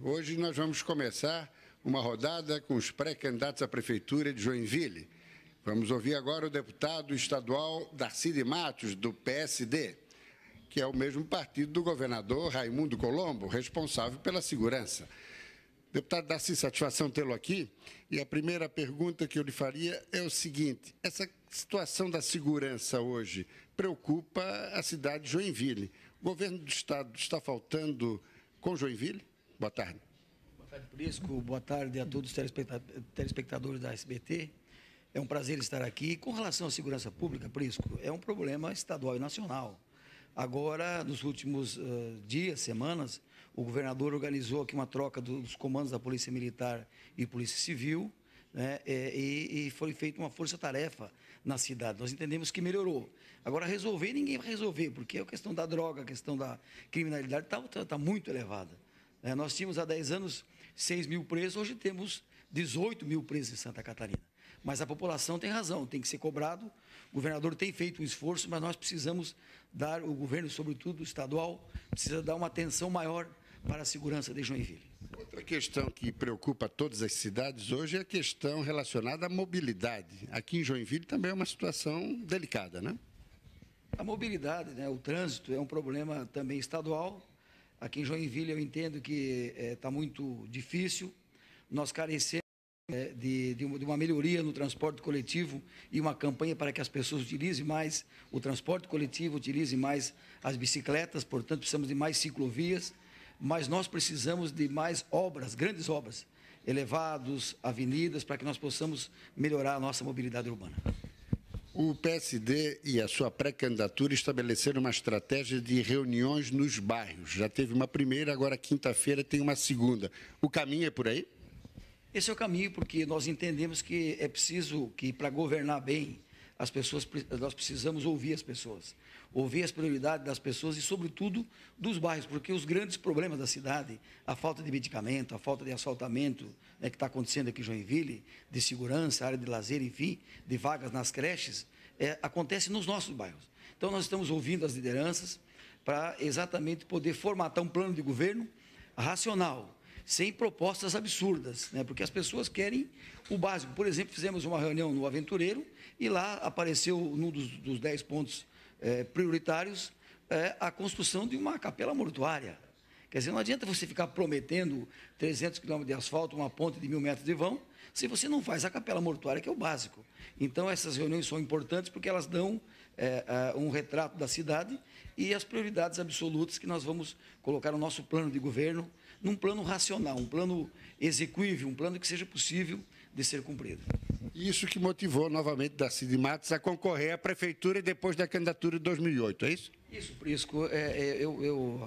Hoje nós vamos começar uma rodada com os pré-candidatos à Prefeitura de Joinville. Vamos ouvir agora o deputado estadual Darcy de Matos, do PSD, que é o mesmo partido do governador Raimundo Colombo, responsável pela segurança. Deputado Darcy, satisfação tê-lo aqui. E a primeira pergunta que eu lhe faria é o seguinte: essa situação da segurança hoje preocupa a cidade de Joinville. O governo do Estado está faltando com Joinville? Boa tarde. Boa tarde, Prisco. Boa tarde a todos os telespectadores da SBT. É um prazer estar aqui. Com relação à segurança pública, Prisco, é um problema estadual e nacional. Agora, nos últimos uh, dias, semanas, o governador organizou aqui uma troca dos comandos da Polícia Militar e Polícia Civil, né, é, e, e, foi feita uma força-tarefa na cidade. Nós entendemos que melhorou. Agora, resolver, ninguém vai resolver, porque é a questão da droga, a questão da criminalidade está tá, tá muito elevada. É, nós tínhamos há 10 anos 6 mil presos, hoje temos 18 mil presos em Santa Catarina. Mas a população tem razão, tem que ser cobrado. O governador tem feito um esforço, mas nós precisamos dar, o governo, sobretudo estadual, precisa dar uma atenção maior para a segurança de Joinville. Outra questão que preocupa todas as cidades hoje é a questão relacionada à mobilidade. Aqui em Joinville também é uma situação delicada, né? A mobilidade, né, o trânsito é um problema também estadual. Aqui em Joinville eu entendo que está é, tá muito difícil, nós carecemos é, de, de, uma, melhoria no transporte coletivo e uma campanha para que as pessoas utilizem mais o transporte coletivo, utilizem mais as bicicletas, portanto precisamos de mais ciclovias, mas nós precisamos de mais obras, grandes obras, elevados, avenidas, para que nós possamos melhorar a nossa mobilidade urbana. O PSD e a sua pré-candidatura estabeleceram uma estratégia de reuniões nos bairros. Já teve uma primeira, agora quinta-feira tem uma segunda. O caminho é por aí? Esse é o caminho, porque nós entendemos que é preciso que, para governar bem, as pessoas, nós precisamos ouvir as pessoas, ouvir as prioridades das pessoas e, sobretudo, dos bairros, porque os grandes problemas da cidade, a falta de medicamento, a falta de assaltamento né, que está acontecendo aqui em Joinville, de segurança, área de lazer, enfim, de vagas nas creches, é, acontece nos nossos bairros. Então, nós estamos ouvindo as lideranças para exatamente poder formatar um plano de governo racional, sem propostas absurdas, né? porque as pessoas querem o básico. Por exemplo, fizemos uma reunião no Aventureiro e lá apareceu, num dos, dos dez pontos eh, prioritários, eh, a construção de uma capela mortuária. Quer dizer, não adianta você ficar prometendo 300 quilômetros de asfalto, uma ponte de mil metros de vão, se você não faz a capela mortuária, que é o básico. Então, essas reuniões são importantes porque elas dão é, é, um retrato da cidade e as prioridades absolutas que nós vamos colocar no nosso plano de governo, num plano racional, um plano execuível, um plano que seja possível de ser cumprido. Isso que motivou novamente Darcy Matos a concorrer à prefeitura depois da candidatura de 2008, é isso? Isso, Prisco. É, é eu, eu,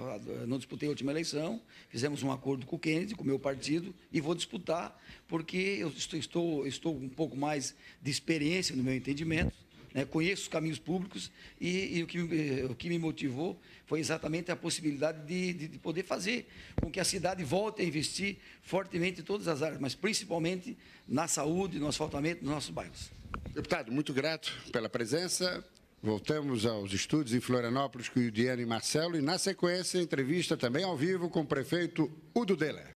não disputei a última eleição, fizemos um acordo com o Kennedy, com o meu partido, e vou disputar porque eu estou, estou, estou um pouco mais de experiência no meu entendimento né, conheço os caminhos públicos e, e o, que, eh, o, que, me motivou foi exatamente a possibilidade de, de, de, poder fazer com que a cidade volte a investir fortemente em todas as áreas, mas principalmente na saúde, no asfaltamento dos nossos bairros. Deputado, muito grato pela presença. Voltamos aos estúdios em Florianópolis com o Diane e Marcelo e, na sequência, entrevista também ao vivo com o prefeito Udo Deller.